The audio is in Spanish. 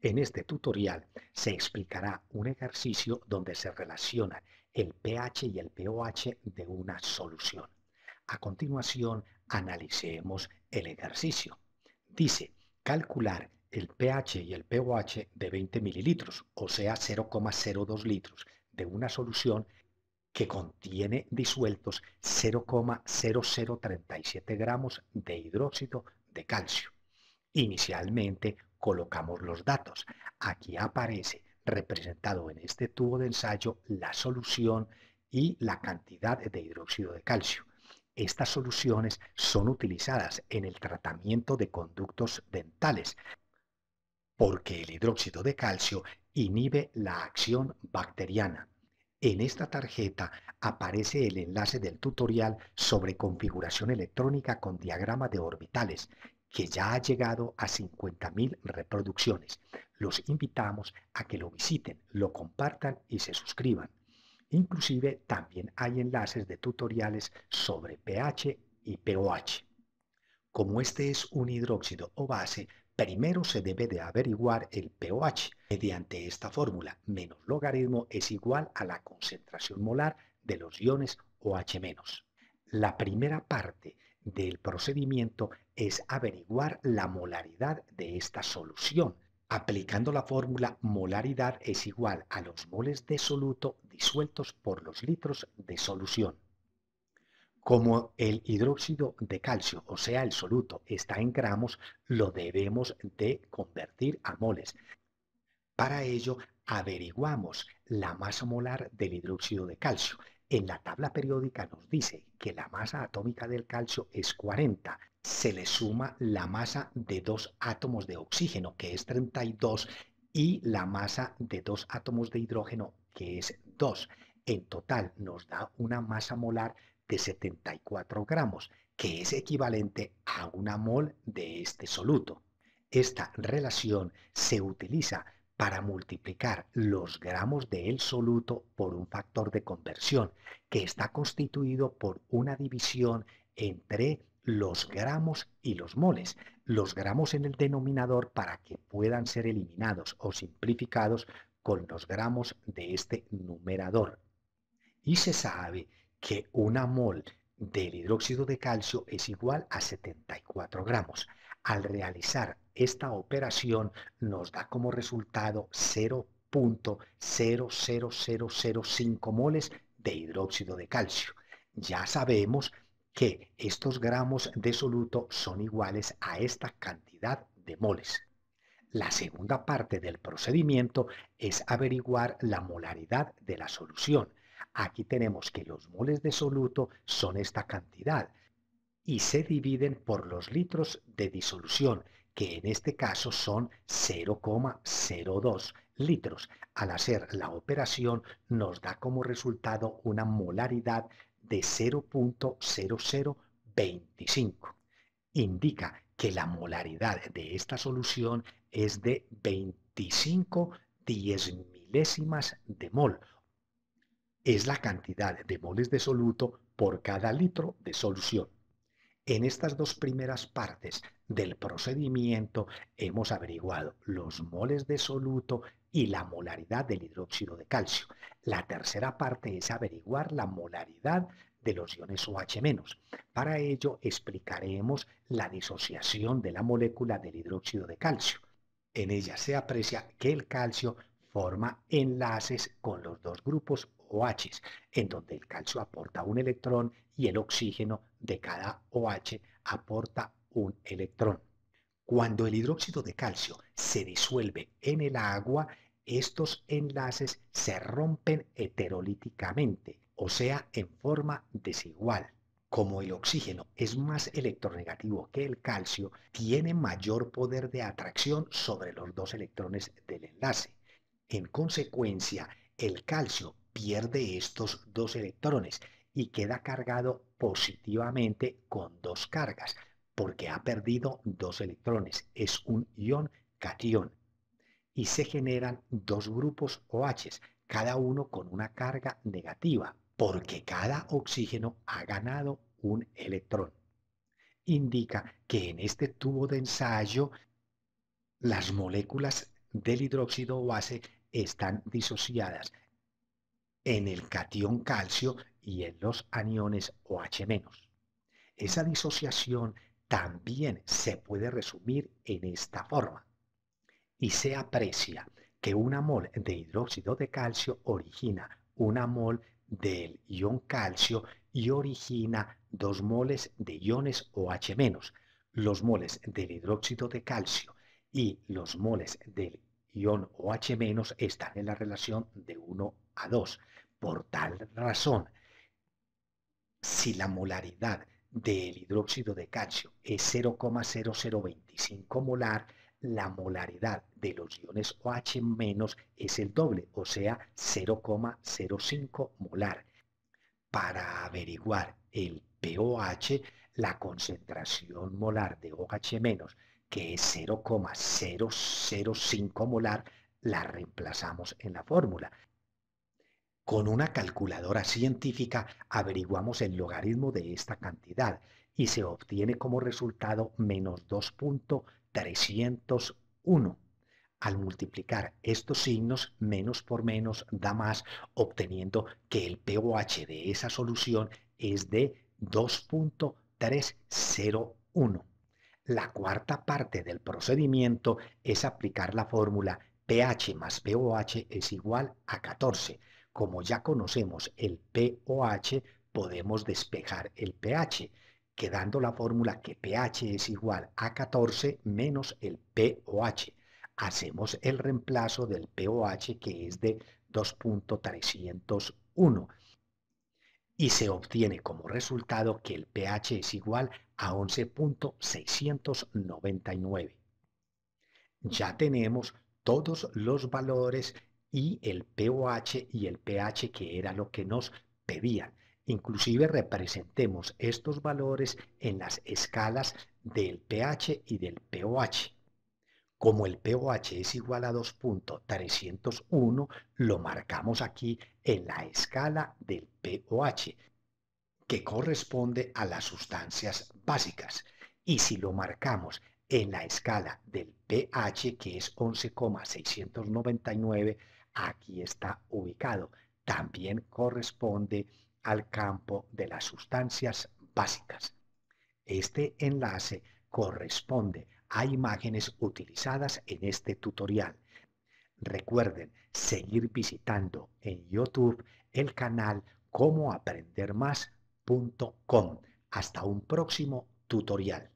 En este tutorial se explicará un ejercicio donde se relaciona el pH y el pOH de una solución. A continuación, analicemos el ejercicio. Dice, calcular el pH y el pOH de 20 mililitros, o sea 0,02 litros, de una solución que contiene disueltos 0,0037 gramos de hidróxido de calcio. Inicialmente, colocamos los datos. Aquí aparece representado en este tubo de ensayo la solución y la cantidad de hidróxido de calcio. Estas soluciones son utilizadas en el tratamiento de conductos dentales porque el hidróxido de calcio inhibe la acción bacteriana. En esta tarjeta aparece el enlace del tutorial sobre configuración electrónica con diagrama de orbitales que ya ha llegado a 50.000 reproducciones. Los invitamos a que lo visiten, lo compartan y se suscriban. Inclusive también hay enlaces de tutoriales sobre pH y pOH. Como este es un hidróxido o base, primero se debe de averiguar el pOH mediante esta fórmula. Menos logaritmo es igual a la concentración molar de los iones OH-. La primera parte del procedimiento es averiguar la molaridad de esta solución. Aplicando la fórmula molaridad es igual a los moles de soluto disueltos por los litros de solución. Como el hidróxido de calcio, o sea el soluto, está en gramos, lo debemos de convertir a moles. Para ello, averiguamos la masa molar del hidróxido de calcio. En la tabla periódica nos dice que la masa atómica del calcio es 40. Se le suma la masa de dos átomos de oxígeno, que es 32, y la masa de dos átomos de hidrógeno, que es 2. En total nos da una masa molar de 74 gramos, que es equivalente a una mol de este soluto. Esta relación se utiliza para multiplicar los gramos de el soluto por un factor de conversión que está constituido por una división entre los gramos y los moles. Los gramos en el denominador para que puedan ser eliminados o simplificados con los gramos de este numerador. Y se sabe que una mol del hidróxido de calcio es igual a 74 gramos al realizar esta operación nos da como resultado 0.00005 moles de hidróxido de calcio. Ya sabemos que estos gramos de soluto son iguales a esta cantidad de moles. La segunda parte del procedimiento es averiguar la molaridad de la solución. Aquí tenemos que los moles de soluto son esta cantidad y se dividen por los litros de disolución, que en este caso son 0,02 litros. Al hacer la operación nos da como resultado una molaridad de 0.0025. Indica que la molaridad de esta solución es de 25 diez milésimas de mol. Es la cantidad de moles de soluto por cada litro de solución. En estas dos primeras partes del procedimiento hemos averiguado los moles de soluto y la molaridad del hidróxido de calcio. La tercera parte es averiguar la molaridad de los iones OH-. Para ello explicaremos la disociación de la molécula del hidróxido de calcio. En ella se aprecia que el calcio forma enlaces con los dos grupos OH, en donde el calcio aporta un electrón y el oxígeno de cada OH aporta un electrón. Cuando el hidróxido de calcio se disuelve en el agua, estos enlaces se rompen heterolíticamente, o sea, en forma desigual. Como el oxígeno es más electronegativo que el calcio, tiene mayor poder de atracción sobre los dos electrones del enlace. En consecuencia, el calcio pierde estos dos electrones y queda cargado positivamente con dos cargas, porque ha perdido dos electrones. Es un ion cation. Y se generan dos grupos OH, cada uno con una carga negativa, porque cada oxígeno ha ganado un electrón. Indica que en este tubo de ensayo las moléculas del hidróxido base están disociadas en el catión calcio y en los aniones OH-. Esa disociación también se puede resumir en esta forma. Y se aprecia que una mol de hidróxido de calcio origina una mol del ion calcio y origina dos moles de iones OH-. Los moles del hidróxido de calcio y los moles del ion OH- están en la relación de 1 a 2. Por tal razón, si la molaridad del hidróxido de calcio es 0,0025 molar, la molaridad de los iones OH- es el doble, o sea, 0,05 molar. Para averiguar el POH, la concentración molar de OH-, que es 0,005 molar, la reemplazamos en la fórmula. Con una calculadora científica averiguamos el logaritmo de esta cantidad y se obtiene como resultado menos 2.301. Al multiplicar estos signos menos por menos da más, obteniendo que el pOH de esa solución es de 2.301. La cuarta parte del procedimiento es aplicar la fórmula pH más pOH es igual a 14 como ya conocemos el POH, podemos despejar el pH, quedando la fórmula que pH es igual a 14 menos el POH. Hacemos el reemplazo del POH que es de 2.301 y se obtiene como resultado que el pH es igual a 11.699. Ya tenemos todos los valores y el pOH y el pH, que era lo que nos pedían. Inclusive representemos estos valores en las escalas del pH y del pOH. Como el pOH es igual a 2.301, lo marcamos aquí en la escala del pOH, que corresponde a las sustancias básicas. Y si lo marcamos en la escala del pH, que es 11,699, aquí está ubicado. También corresponde al campo de las sustancias básicas. Este enlace corresponde a imágenes utilizadas en este tutorial. Recuerden seguir visitando en YouTube el canal comoaprendermás.com. Hasta un próximo tutorial.